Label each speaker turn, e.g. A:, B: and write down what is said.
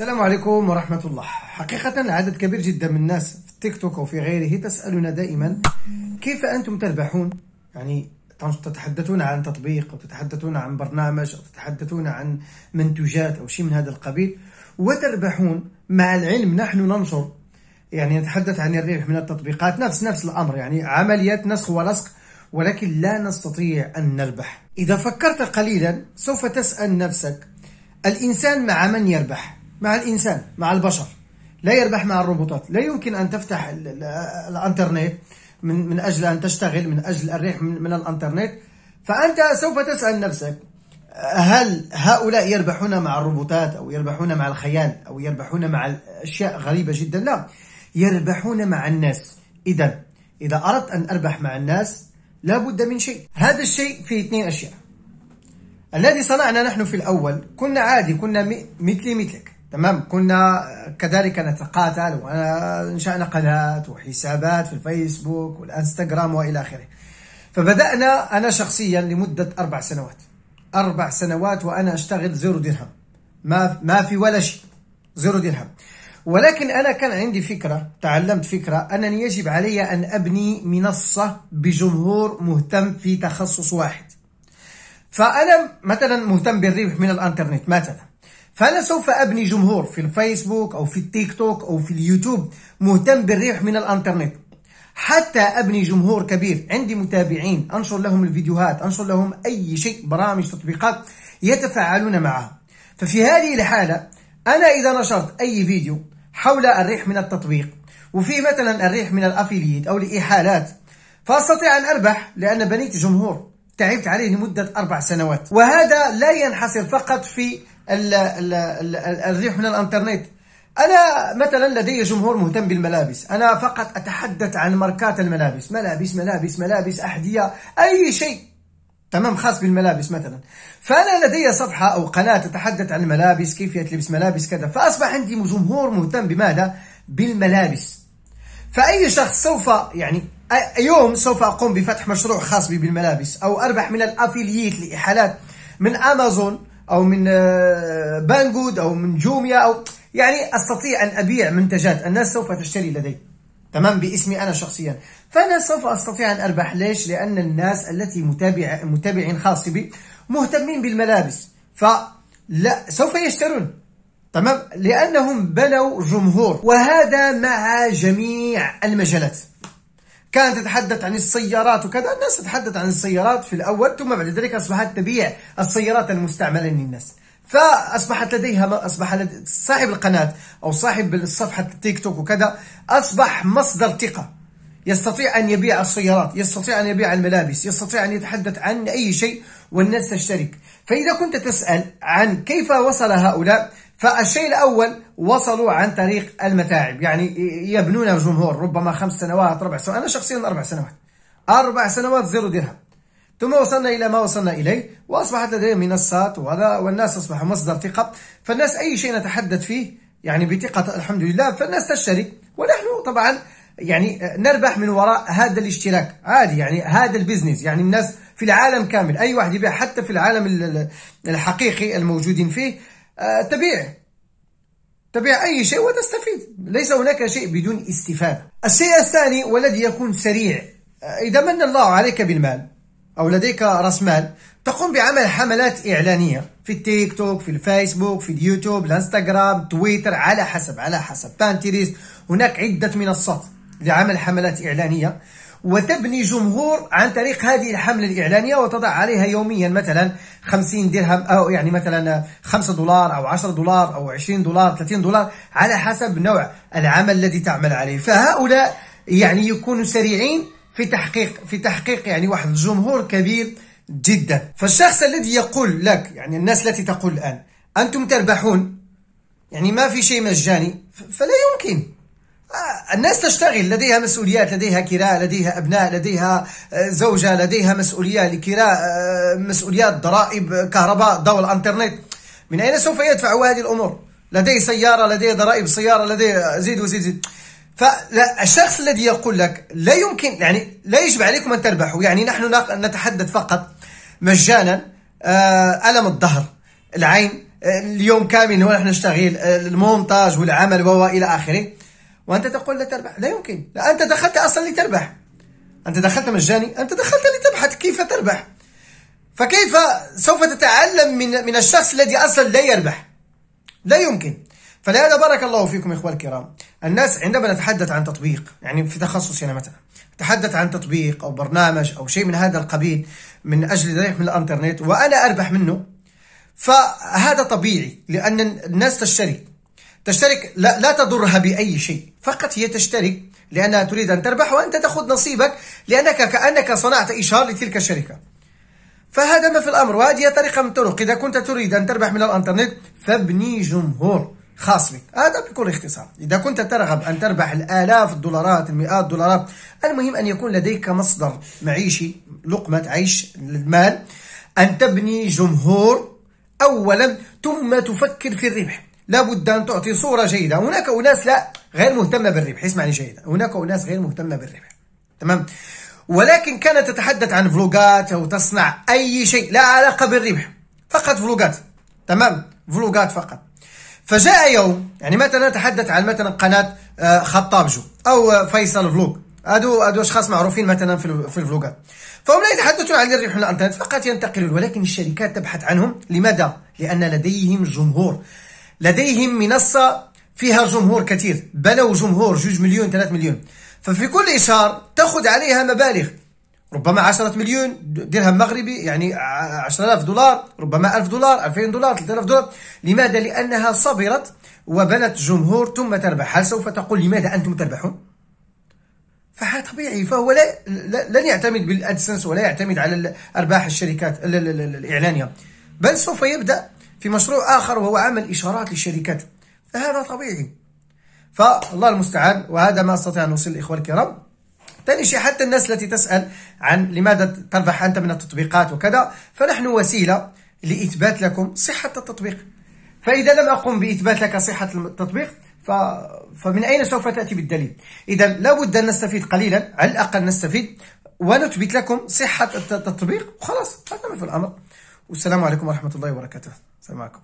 A: السلام عليكم ورحمة الله حقيقة عدد كبير جدا من الناس في التيك توك وفي غيره تسألنا دائما كيف أنتم تربحون يعني تتحدثون عن تطبيق أو تتحدثون عن برنامج أو تتحدثون عن منتوجات أو شيء من هذا القبيل وتربحون مع العلم نحن ننشر يعني نتحدث عن الربح من التطبيقات نفس نفس الأمر يعني عمليات نسخ ولصق ولكن لا نستطيع أن نربح إذا فكرت قليلا سوف تسأل نفسك الإنسان مع من يربح مع الإنسان مع البشر لا يربح مع الروبوتات لا يمكن أن تفتح الانترنت من, من أجل أن تشتغل من أجل الربح من, من الانترنت فأنت سوف تسأل نفسك هل هؤلاء يربحون مع الروبوتات أو يربحون مع الخيال أو يربحون مع أشياء غريبة جدا لا يربحون مع الناس إذا إذا أردت أن أربح مع الناس لابد من شيء هذا الشيء فيه اثنين أشياء الذي صنعنا نحن في الأول كنا عادي كنا مثلي مثلك تمام كنا كذلك نتقاتل وانشانا قناه وحسابات في الفيسبوك والانستغرام والى اخره فبدانا انا شخصيا لمده اربع سنوات اربع سنوات وانا اشتغل زيرو درهم ما ما في ولا شيء زيرو درهم ولكن انا كان عندي فكره تعلمت فكره انني يجب علي ان ابني منصه بجمهور مهتم في تخصص واحد فانا مثلا مهتم بالربح من الانترنت مثلا فأنا سوف أبني جمهور في الفيسبوك أو في التيك توك أو في اليوتيوب مهتم بالريح من الأنترنت حتى أبني جمهور كبير عندي متابعين أنشر لهم الفيديوهات أنشر لهم أي شيء برامج تطبيقات يتفاعلون معها ففي هذه الحالة أنا إذا نشرت أي فيديو حول الريح من التطبيق وفي مثلا الريح من الأفيليت أو الإحالات فأستطيع أن أربح لأن بنيت جمهور تعبت عليه لمدة أربع سنوات وهذا لا ينحصر فقط في ال ال ال الريح من الانترنت انا مثلا لدي جمهور مهتم بالملابس انا فقط اتحدث عن ماركات الملابس ملابس ملابس ملابس احذيه اي شيء تمام خاص بالملابس مثلا فانا لدي صفحه او قناه تتحدث عن الملابس كيفيه لبس ملابس كذا فاصبح عندي جمهور مهتم بماذا بالملابس فاي شخص سوف يعني يوم سوف اقوم بفتح مشروع خاص بي بالملابس او اربح من الافيليت لاحالات من امازون او من آه، بانجود او من جوميا او يعني استطيع ان ابيع منتجات الناس سوف تشتري لدي تمام باسمي انا شخصيا فانا سوف استطيع ان اربح ليش لان الناس التي متابع متابعين خاص بي مهتمين بالملابس فلا سوف يشترون تمام لانهم بنوا جمهور وهذا مع جميع المجالات كانت تتحدث عن السيارات وكذا الناس تتحدث عن السيارات في الأول ثم بعد ذلك أصبحت تبيع السيارات المستعملة للناس فاصبحت لديها اصبح صاحب القناه او صاحب صفحه التيك توك وكذا اصبح مصدر ثقه يستطيع ان يبيع السيارات، يستطيع ان يبيع الملابس، يستطيع ان يتحدث عن اي شيء والناس تشترك، فاذا كنت تسال عن كيف وصل هؤلاء فالشيء الاول وصلوا عن طريق المتاعب يعني يبنون الجمهور ربما خمس سنوات ربع سنوات أنا شخصيا أربع سنوات أربع سنوات زيرو درهم ثم وصلنا إلى ما وصلنا إليه وأصبحت لدي منصات وهذا والناس أصبح مصدر ثقة فالناس أي شيء نتحدث فيه يعني بثقة الحمد لله فالناس تشتري ونحن طبعا يعني نربح من وراء هذا الاشتراك عادي يعني هذا البزنس يعني الناس في العالم كامل أي واحد يبيع حتى في العالم الحقيقي الموجودين فيه تبيع آه، تبيع أي شيء وتستفيد ليس هناك شيء بدون استفادة الشيء الثاني والذي يكون سريع آه، إذا من الله عليك بالمال أو لديك رأس مال تقوم بعمل حملات إعلانية في التيك توك في الفيسبوك في اليوتيوب الانستغرام تويتر على حسب على حسب بانتريست هناك عدة منصات لعمل حملات إعلانية وتبني جمهور عن طريق هذه الحملة الإعلانية وتضع عليها يوميا مثلا 50 درهم أو يعني مثلا 5 دولار أو 10 دولار أو 20 دولار 30 دولار على حسب نوع العمل الذي تعمل عليه فهؤلاء يعني يكونوا سريعين في تحقيق في تحقيق يعني واحد الجمهور كبير جدا فالشخص الذي يقول لك يعني الناس التي تقول الآن أنتم تربحون يعني ما في شيء مجاني فلا يمكن آه، الناس تشتغل لديها مسؤوليات لديها كراء لديها أبناء لديها آه، زوجة لديها مسؤولية لكراء آه، مسؤوليات ضرائب كهرباء ضوء الانترنت من أين سوف يدفع هذه الأمور لديه سيارة لديه ضرائب سيارة لديه زيد وزيد زيد فالشخص الذي يقول لك لا يمكن يعني لا يجب عليكم أن تربحوا يعني نحن نتحدث فقط مجانا ألم الظهر العين اليوم كامل ونحن نشتغل المونتاج والعمل والى آخره وانت تقول لا تربح لا يمكن لا انت دخلت اصلا لتربح انت دخلت مجاني انت دخلت لتبحث كيف تربح فكيف سوف تتعلم من من الشخص الذي اصلا لا يربح لا يمكن فلهذا بارك الله فيكم اخوان الكرام الناس عندما نتحدث عن تطبيق يعني في تخصصي يعني انا مثلا تحدث عن تطبيق او برنامج او شيء من هذا القبيل من اجل ذلك من الانترنت وانا اربح منه فهذا طبيعي لان الناس تشتري تشترك لا, لا تضرها بأي شيء فقط هي تشترك لأنها تريد أن تربح وأنت تأخذ نصيبك لأنك كأنك صنعت إشهار لتلك الشركة فهذا ما في الأمر وهذه طريقة من الطرق إذا كنت تريد أن تربح من الإنترنت فابني جمهور خاص بك هذا بكل اختصار إذا كنت ترغب أن تربح الآلاف الدولارات المئات الدولارات المهم أن يكون لديك مصدر معيشي لقمة عيش المال أن تبني جمهور أولا ثم تفكر في الربح لابد أن تعطي صورة جيدة هناك أناس لا غير مهتمة بالربح اسمعني جيدا هناك أناس غير مهتمة بالربح تمام ولكن كانت تتحدث عن فلوجات أو تصنع أي شيء لا علاقة بالربح فقط فلوجات تمام فلوجات فقط فجاء يوم يعني مثلا نتحدث عن مثلا قناة آه، خطابجو أو آه، فيصل فلوج هادو هادو اشخاص معروفين مثلا في في الفلوجات فهم لا يتحدثون عن الربح من الانترنت فقط ينتقلون ولكن الشركات تبحث عنهم لماذا؟ لان لديهم جمهور لديهم منصة فيها جمهور كثير بنوا جمهور جوج مليون ثلاث مليون ففي كل إشهار تأخذ عليها مبالغ ربما 10 مليون درهم مغربي يعني 10000 دولار ربما 1000 دولار 2000 دولار 3000 دولار لماذا لانها صبرت وبنت جمهور ثم تربح هل سوف تقول لماذا انتم تربحون فهذا طبيعي فهو لا لن يعتمد بالادسنس ولا يعتمد على ارباح الشركات الاعلانيه بل سوف يبدا في مشروع آخر وهو عمل إشارات للشركات فهذا طبيعي فالله المستعان وهذا ما استطيع ان اوصل الاخوه الكرام ثاني شيء حتى الناس التي تسال عن لماذا تربح انت من التطبيقات وكذا فنحن وسيله لاثبات لكم صحه التطبيق فاذا لم اقم باثبات لك صحه التطبيق ف... فمن اين سوف تاتي بالدليل اذا لابد ان نستفيد قليلا على الاقل نستفيد ونثبت لكم صحه التطبيق وخلاص هذا ما في الامر والسلام عليكم ورحمه الله وبركاته سماكم